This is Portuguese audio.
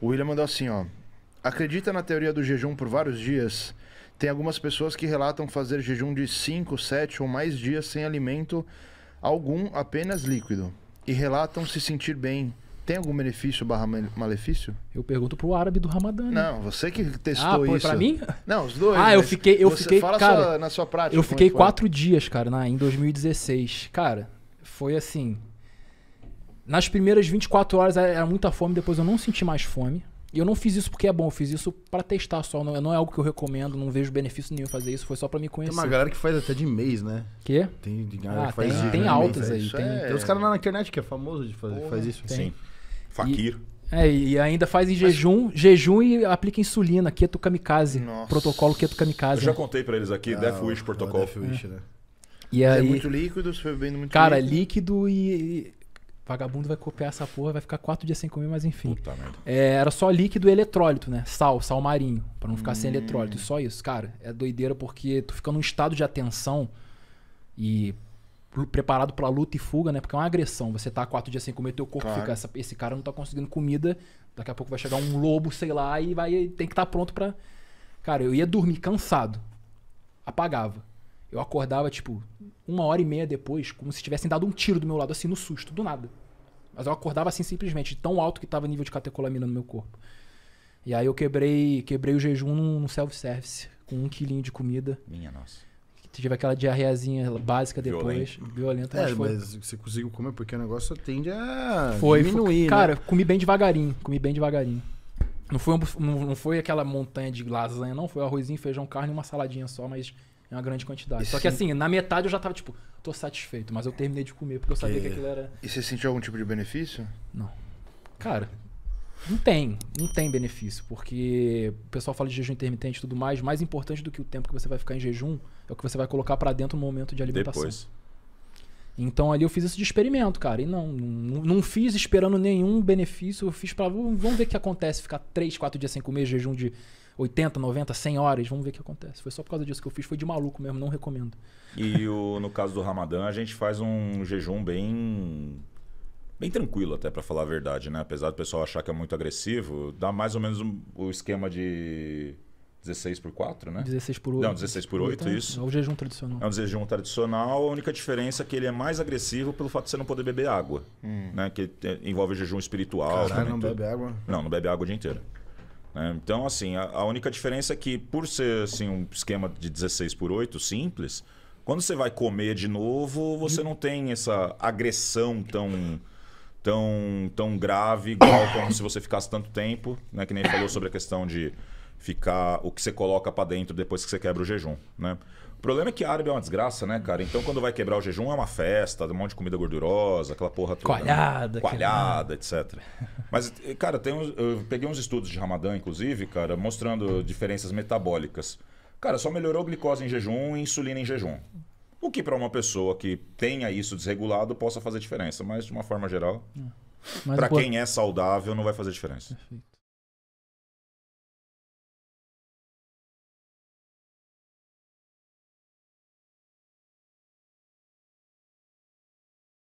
O William mandou assim, ó. Acredita na teoria do jejum por vários dias? Tem algumas pessoas que relatam fazer jejum de 5, 7 ou mais dias sem alimento algum, apenas líquido. E relatam se sentir bem. Tem algum benefício barra malefício? Eu pergunto pro árabe do Ramadã. Né? Não, você que testou ah, pô, é isso. Ah, pra mim? Não, os dois. Ah, eu fiquei... Eu fiquei fala cara, sua, na sua prática. Eu é fiquei quatro dias, cara, na, em 2016. Cara, foi assim... Nas primeiras 24 horas era muita fome, depois eu não senti mais fome. E eu não fiz isso porque é bom, eu fiz isso para testar só. Não, não, é algo que eu recomendo, não vejo benefício nenhum fazer isso, foi só para me conhecer. Tem uma galera que faz até de mês, né? Quê? Tem de ah, galera ah, que faz tem, Tem de altas mês, é aí. É, tem, os caras lá na internet que é famoso de fazer Porra, faz isso. Tem. Sim. Faquir. É, e ainda faz em Mas... jejum, jejum e aplica insulina, keto kamikaze. Nossa. Protocolo keto kamikaze. Eu já contei para eles aqui, ah, Death Wish protocolo. Death Wish, é. né? E aí, é muito líquido, você foi bebendo muito Cara, líquido, líquido e, Vagabundo vai copiar essa porra, vai ficar quatro dias sem comer, mas enfim. Puta, é, era só líquido e eletrólito, né? Sal, sal marinho, para não ficar hum. sem eletrólito. Só isso, cara. É doideira porque tu fica num estado de atenção e preparado para luta e fuga, né? Porque é uma agressão. Você tá quatro dias sem comer, teu corpo claro. fica. Essa, esse cara não tá conseguindo comida. Daqui a pouco vai chegar um lobo, sei lá, e vai tem que estar tá pronto para. Cara, eu ia dormir cansado. Apagava. Eu acordava, tipo, uma hora e meia depois, como se tivessem dado um tiro do meu lado, assim, no susto, do nada. Mas eu acordava assim simplesmente, tão alto que estava o nível de catecolamina no meu corpo. E aí eu quebrei quebrei o jejum num self-service, com um quilinho de comida. Minha nossa. Tive aquela diarreazinha básica depois, Violento. violenta, é, mas foi. Mas você conseguiu comer, porque o negócio tende a foi, diminuir. Foi, né? cara, né? comi bem devagarinho, comi bem devagarinho. Não foi, não, não foi aquela montanha de lasanha, não. Foi arrozinho, feijão, carne e uma saladinha só, mas é uma grande quantidade. Só que assim, na metade eu já tava tipo, tô satisfeito, mas eu terminei de comer porque eu sabia que aquilo era. E você sentiu algum tipo de benefício? Não. Cara, não tem, não tem benefício, porque o pessoal fala de jejum intermitente e tudo mais, mais importante do que o tempo que você vai ficar em jejum é o que você vai colocar para dentro no momento de alimentação. Depois. Então ali eu fiz isso de experimento, cara, e não, não, não fiz esperando nenhum benefício, eu fiz para vamos ver o que acontece ficar 3, 4 dias sem comer jejum de 80, 90, 100 horas, vamos ver o que acontece. Foi só por causa disso que eu fiz, foi de maluco mesmo, não recomendo. E o, no caso do Ramadã, a gente faz um jejum bem bem tranquilo até para falar a verdade, né? Apesar do pessoal achar que é muito agressivo, dá mais ou menos um, o esquema de 16 por 4, né? 16 por 8. Não, 16 por 8, 8 isso. É o jejum tradicional. É um jejum tradicional, a única diferença é que ele é mais agressivo pelo fato de você não poder beber água, hum. né? Que é, envolve jejum espiritual. Caralho, né? não bebe água? Não, não bebe água o dia inteiro. Né? Então, assim, a, a, única diferença é que, por ser assim, um esquema de 16 por 8 simples, quando você vai comer de novo, você não tem essa agressão tão tão, tão grave, igual como se você ficasse tanto tempo, né? Que nem falou sobre a questão de ficar o que você coloca para dentro depois que você quebra o jejum, né? O problema é que árabe é uma desgraça, né, cara? Então, quando vai quebrar o jejum, é uma festa, um monte de comida gordurosa, aquela porra toda. Coalhada. Né? Coalhada, etc. Mas, eh, cara, tem uns, eu peguei uns estudos de Ramadã, inclusive, cara, mostrando diferenças metabólicas. Cara, só melhorou glicose em jejum e insulina em jejum. O que para uma pessoa que tenha isso desregulado possa fazer diferença, mas de uma forma geral, para quem é saudável não vai fazer diferença. Perfeito.